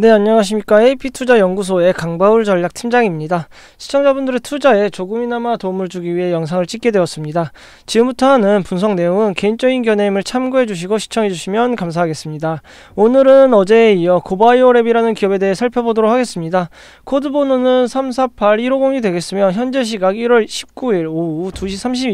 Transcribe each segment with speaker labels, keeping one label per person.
Speaker 1: 네, 안녕하십니까. AP투자연구소의 강바울 전략팀장입니다. 시청자분들의 투자에 조금이나마 도움을 주기 위해 영상을 찍게 되었습니다. 지금부터 하는 분석 내용은 개인적인 견해임을 참고해 주시고 시청해 주시면 감사하겠습니다. 오늘은 어제에 이어 고바이오랩이라는 기업에 대해 살펴보도록 하겠습니다. 코드 번호는 348150이 되겠으며 현재 시각 1월 19일 오후 2시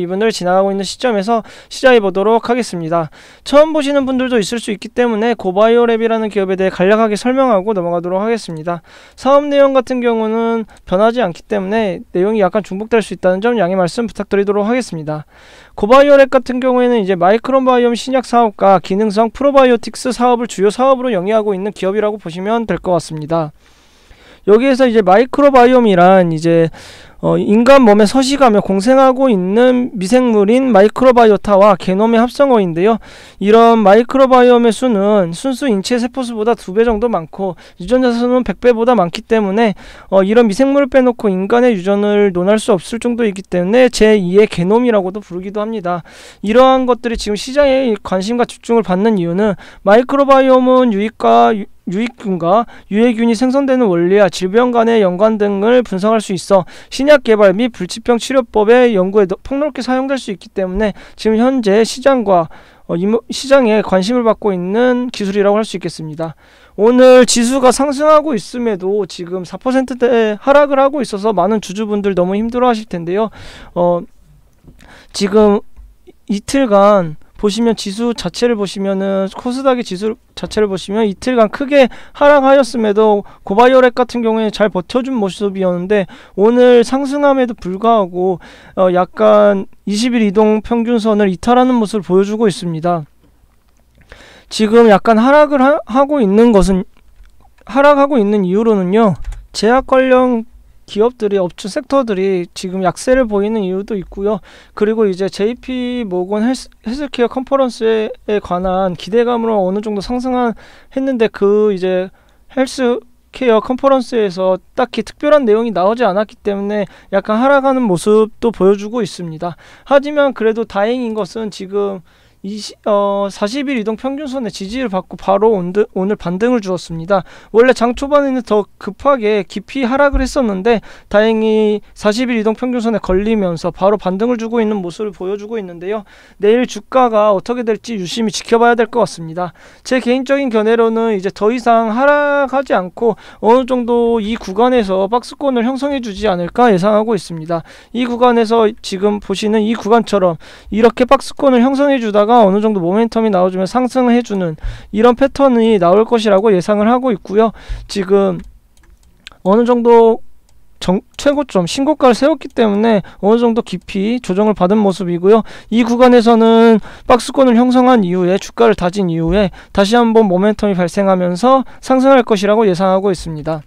Speaker 1: 32분을 지나가고 있는 시점에서 시작해 보도록 하겠습니다. 처음 보시는 분들도 있을 수 있기 때문에 고바이오랩이라는 기업에 대해 간략하게 설명하고 넘어가도록 하겠습니다. 사업 내용 같은 경우는 변하지 않기 때문에 내용이 약간 중복될 수 있다는 점 양해 말씀 부탁드리도록 하겠습니다. 고바이오랩 같은 경우에는 이제 마이크로바이옴 신약 사업과 기능성 프로바이오틱스 사업을 주요 사업으로 영위하고 있는 기업이라고 보시면 될 것 같습니다. 여기에서 이제 마이크로바이옴이란 이제 어, 인간 몸에 서식하며 공생하고 있는 미생물인 마이크로바이오타와 게놈의 합성어인데요. 이런 마이크로바이옴의 수는 순수 인체 세포수보다 두 배 정도 많고 유전자 수는 100배보다 많기 때문에 어, 이런 미생물을 빼놓고 인간의 유전을 논할 수 없을 정도이기 때문에 제2의 게놈이라고도 부르기도 합니다. 이러한 것들이 지금 시장에 관심과 집중을 받는 이유는 마이크로바이옴은 유익과 유, 유익균과 유해균이 생성되는 원리와 질병 간의 연관 등을 분석할 수 있어 신약 개발 및 불치병 치료법의 연구에 폭넓게 사용될 수 있기 때문에 지금 현재 시장과 어, 시장에 관심을 받고 있는 기술이라고 할 수 있겠습니다. 오늘 지수가 상승하고 있음에도 지금 4%대 하락을 하고 있어서 많은 주주분들 너무 힘들어 하실 텐데요. 어, 지금 이틀간 보시면 지수 자체를 보시면은 코스닥의 지수 자체를 보시면 이틀간 크게 하락하였음에도 고바이오렉 같은 경우에 잘 버텨준 모습이었는데 오늘 상승함에도 불구하고 어 약간 20일 이동 평균선을 이탈하는 모습을 보여주고 있습니다. 지금 약간 하락을 하, 고 있는 것은 하락하고 있는 이유로는요. 제약 관련 기업들이 업주 섹터들이 지금 약세를 보이는 이유도 있고요. 그리고 이제 JP 모건 헬스, 헬스케어 컨퍼런스에 관한 기대감으로 어느 정도 상승한 했는데 그 이제 헬스 케어 컨퍼런스에서 딱히 특별한 내용이 나오지 않았기 때문에 약간 하락하는 모습도 보여주고 있습니다. 하지만 그래도 다행인 것은 지금 어, 40일 이동 평균선에 지지를 받고 바로 온드, 오늘 반등을 주었습니다. 원래 장 초반에는 더 급하게 깊이 하락을 했었는데 다행히 40일 이동 평균선에 걸리면서 바로 반등을 주고 있는 모습을 보여주고 있는데요. 내일 주가가 어떻게 될지 유심히 지켜봐야 될 것 같습니다. 제 개인적인 견해로는 이제 더 이상 하락하지 않고 어느 정도 이 구간에서 박스권을 형성해 주지 않을까 예상하고 있습니다. 이 구간에서 지금 보시는 이 구간처럼 이렇게 박스권을 형성해 주다가 주가가 어느 정도 모멘텀이 나와주면 상승을 해주는 이런 패턴이 나올 것이라고 예상을 하고 있고요. 지금 어느 정도 정, 최고점 신고가를 세웠기 때문에 어느 정도 깊이 조정을 받은 모습이고요. 이 구간에서는 박스권을 형성한 이후에 주가를 다진 이후에 다시 한번 모멘텀이 발생하면서 상승할 것이라고 예상하고 있습니다.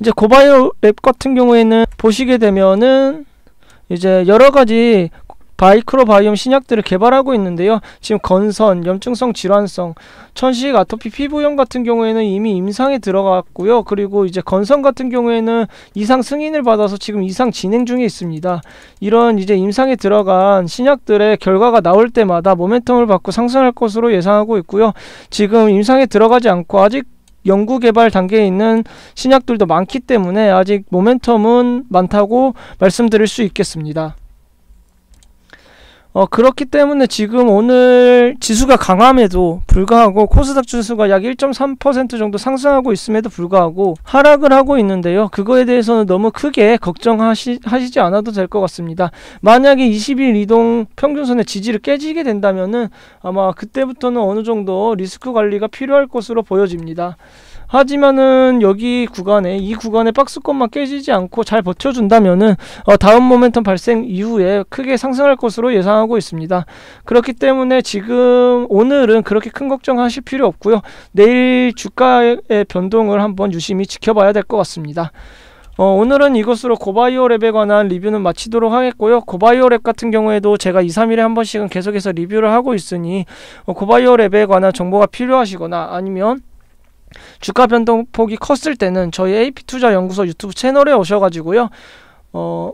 Speaker 1: 이제 고바이오 랩 같은 경우에는 보시게 되면은 이제 여러 가지 바이크로바이옴 신약들을 개발하고 있는데요. 지금 건선, 염증성 질환성, 천식 아토피 피부염 같은 경우에는 이미 임상에 들어갔고요. 그리고 이제 건선 같은 경우에는 이상 승인을 받아서 지금 이상 진행 중에 있습니다. 이런 이제 임상에 들어간 신약들의 결과가 나올 때마다 모멘텀을 받고 상승할 것으로 예상하고 있고요. 지금 임상에 들어가지 않고 아직 연구 개발 단계에 있는 신약들도 많기 때문에 아직 모멘텀은 많다고 말씀드릴 수 있겠습니다. 어, 그렇기 때문에 지금 오늘 지수가 강함에도 불구하고 코스닥 지수가 약 1.3% 정도 상승하고 있음에도 불구하고 하락을 하고 있는데요. 그거에 대해서는 너무 크게 걱정하시지 않아도 될 것 같습니다. 만약에 20일 이동 평균선의 지지를 깨지게 된다면 아마 그때부터는 어느 정도 리스크 관리가 필요할 것으로 보여집니다. 하지만은 여기 구간에 이 구간에 박스권만 깨지지 않고 잘 버텨준다면은 어, 다음 모멘텀 발생 이후에 크게 상승할 것으로 예상하고 있습니다. 그렇기 때문에 지금 오늘은 그렇게 큰 걱정하실 필요 없고요. 내일 주가의 변동을 한번 유심히 지켜봐야 될 것 같습니다. 어, 오늘은 이것으로 고바이오랩에 관한 리뷰는 마치도록 하겠고요. 고바이오랩 같은 경우에도 제가 2, 3일에 한 번씩은 계속해서 리뷰를 하고 있으니 어, 고바이오랩에 관한 정보가 필요하시거나 아니면 주가 변동폭이 컸을 때는 저희 AP투자연구소 유튜브 채널에 오셔가지고요. 어,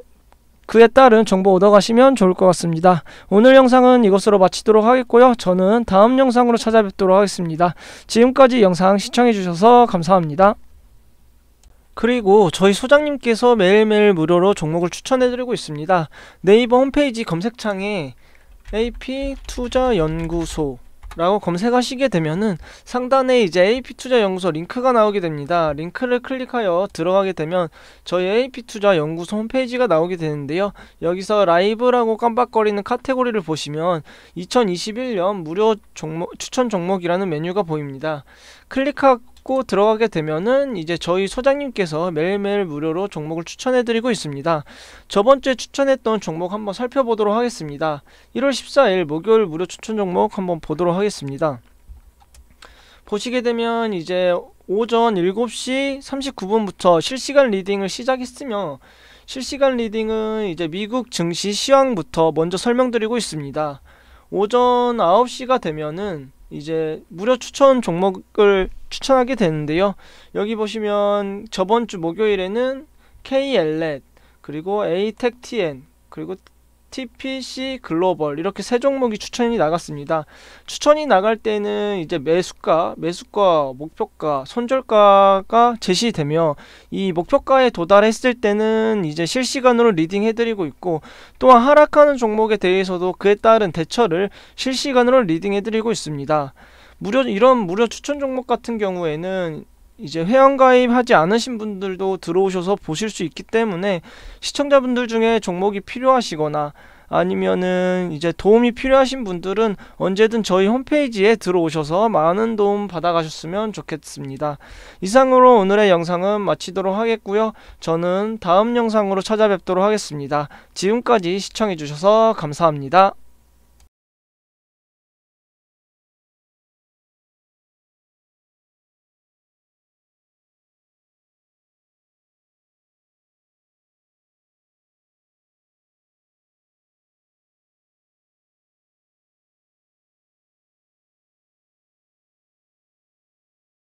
Speaker 1: 그에 따른 정보 얻어가시면 좋을 것 같습니다. 오늘 영상은 이것으로 마치도록 하겠고요. 저는 다음 영상으로 찾아뵙도록 하겠습니다. 지금까지 영상 시청해주셔서 감사합니다. 그리고 저희 소장님께서 매일매일 무료로 종목을 추천해드리고 있습니다. 네이버 홈페이지 검색창에 AP투자연구소 라고 검색하시게 되면은 상단에 이제 AP투자연구소 링크가 나오게 됩니다. 링크를 클릭하여 들어가게 되면 저희 AP투자연구소 홈페이지가 나오게 되는데요. 여기서 라이브라고 깜빡거리는 카테고리를 보시면 2021년 무료 종목, 추천 종목이라는 메뉴가 보입니다. 클릭하, 고 받고 들어가게 되면은 이제 저희 소장님께서 매일매일 무료로 종목을 추천해드리고 있습니다. 저번주에 추천했던 종목 한번 살펴보도록 하겠습니다. 1월 14일 목요일 무료 추천 종목 한번 보도록 하겠습니다. 보시게 되면 이제 오전 7시 39분부터 실시간 리딩을 시작했으며 실시간 리딩은 이제 미국 증시 시황부터 먼저 설명드리고 있습니다. 오전 9시가 되면은 이제 무료 추천 종목을 추천하게 되는데요. 여기 보시면 저번 주 목요일에는 KLET 그리고 ATECTN 그리고 TPC 글로벌 이렇게 세 종목이 추천이 나갔습니다. 추천이 나갈 때는 이제 매수가, 매수가, 목표가, 손절가가 제시되며 이 목표가에 도달했을 때는 이제 실시간으로 리딩 해드리고 있고 또한 하락하는 종목에 대해서도 그에 따른 대처를 실시간으로 리딩 해드리고 있습니다. 무료 이런 무료 추천 종목 같은 경우에는 이제 회원가입하지 않으신 분들도 들어오셔서 보실 수 있기 때문에 시청자분들 중에 종목이 필요하시거나 아니면은 이제 도움이 필요하신 분들은 언제든 저희 홈페이지에 들어오셔서 많은 도움 받아가셨으면 좋겠습니다. 이상으로 오늘의 영상은 마치도록 하겠고요. 저는 다음 영상으로 찾아뵙도록 하겠습니다. 지금까지 시청해주셔서 감사합니다.